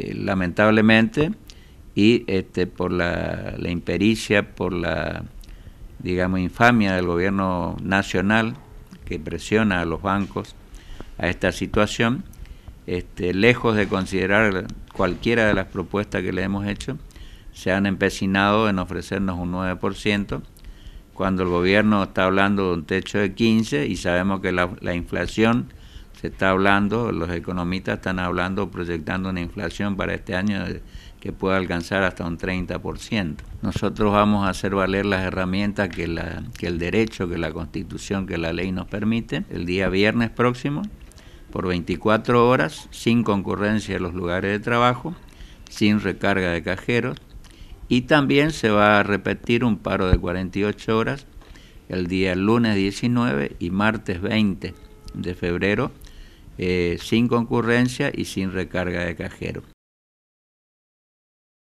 Eh, lamentablemente, y este, por la, impericia, por la, digamos, infamia del gobierno nacional que presiona a los bancos a esta situación, este, lejos de considerar cualquiera de las propuestas que le hemos hecho, se han empecinado en ofrecernos un 9%, cuando el gobierno está hablando de un techo de 15% y sabemos que la, la inflación se está hablando, los economistas están hablando, proyectando una inflación para este año que pueda alcanzar hasta un 30%. Nosotros vamos a hacer valer las herramientas que, el derecho, que la constitución, que la ley nos permite el día viernes próximo, por 24 horas, sin concurrencia en los lugares de trabajo, sin recarga de cajeros, y también se va a repetir un paro de 48 horas el día lunes 19 y martes 20 de febrero eh, sin concurrencia y sin recarga de cajero.